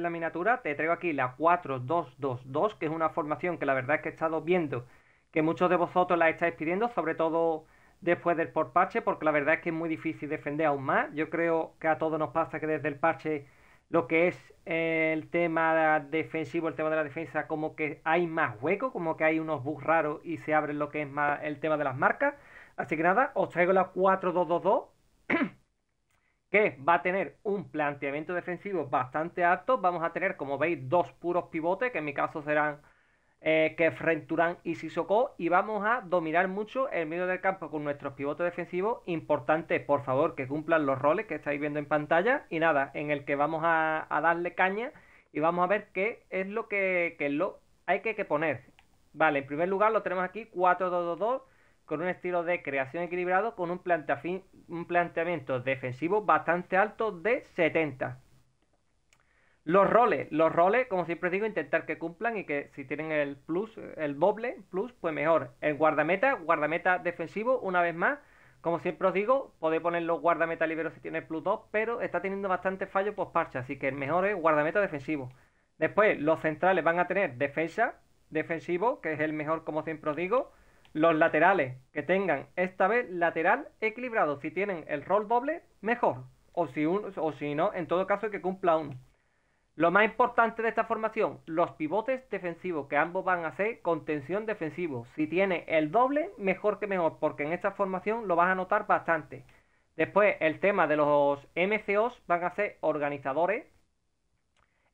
la miniatura, te traigo aquí la 4222, que es una formación que la verdad es que he estado viendo que muchos de vosotros la estáis pidiendo, sobre todo después del por parche, porque la verdad es que es muy difícil defender aún más. Yo creo que a todos nos pasa que desde el parche lo que es el tema defensivo, el tema de la defensa, como que hay más hueco, como que hay unos bus raros y se abre lo que es más el tema de las marcas. Así que nada, os traigo la 4222 que va a tener un planteamiento defensivo bastante alto. Vamos a tener, como veis, dos puros pivotes, que en mi caso serán eh, que y Sissoko. Y vamos a dominar mucho el medio del campo con nuestros pivotes defensivos. Importante, por favor, que cumplan los roles que estáis viendo en pantalla. Y nada, en el que vamos a, darle caña y vamos a ver qué es lo que, hay que, que, poner. Vale, en primer lugar lo tenemos aquí, 4-2-2-2 con un estilo de creación equilibrado con un, planteamiento defensivo bastante alto de 70. Los roles, los roles, como siempre digo, intentar que cumplan y que si tienen el plus, el doble plus, pues mejor. El guardameta, guardameta defensivo, una vez más, como siempre os digo, podéis poner los guardameta liberos si tiene plus 2, pero está teniendo bastante fallo post parcha, así que el mejor es guardameta defensivo. Después, los centrales van a tener defensa, defensivo, que es el mejor, como siempre os digo. Los laterales que tengan esta vez lateral equilibrado. Si tienen el rol doble, mejor. O si, o si no, en todo caso que cumpla uno. Lo más importante de esta formación, los pivotes defensivos, que ambos van a ser con tensión defensivo. Si tiene el doble, mejor que mejor, porque en esta formación lo vas a notar bastante. Después, el tema de los MCOs van a ser organizadores,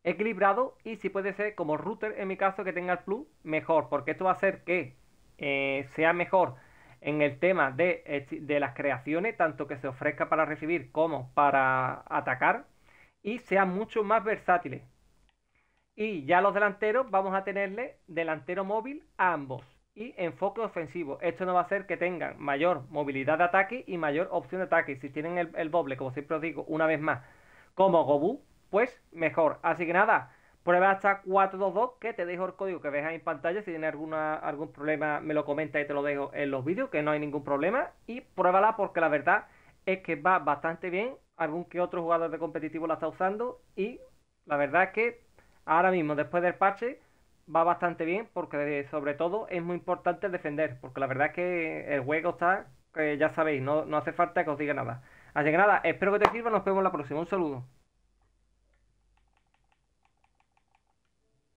equilibrados y si puede ser como router, en mi caso, que tenga el plus, mejor, porque esto va a ser que eh, sea mejor en el tema de, las creaciones, tanto que se ofrezca para recibir como para atacar, y sea mucho más versátiles. Y ya los delanteros vamos a tenerle delantero móvil a ambos y enfoque ofensivo. Esto no va a hacer que tengan mayor movilidad de ataque y mayor opción de ataque. Si tienen el, el doble, como siempre os digo, una vez más, como Gobu, pues mejor. Así que nada, Prueba hasta 422, que te dejo el código que ves ahí en pantalla. Si tiene alguna, algún problema, me lo comenta y te lo dejo en los vídeos, que no hay ningún problema. Y pruébala porque la verdad es que va bastante bien. Algún que otro jugador de competitivo la está usando. Y la verdad es que ahora mismo, después del parche, va bastante bien porque sobre todo es muy importante defender. Porque la verdad es que el juego está, eh, ya sabéis, no, no hace falta que os diga nada. Así que nada, espero que te sirva. Nos vemos la próxima. Un saludo.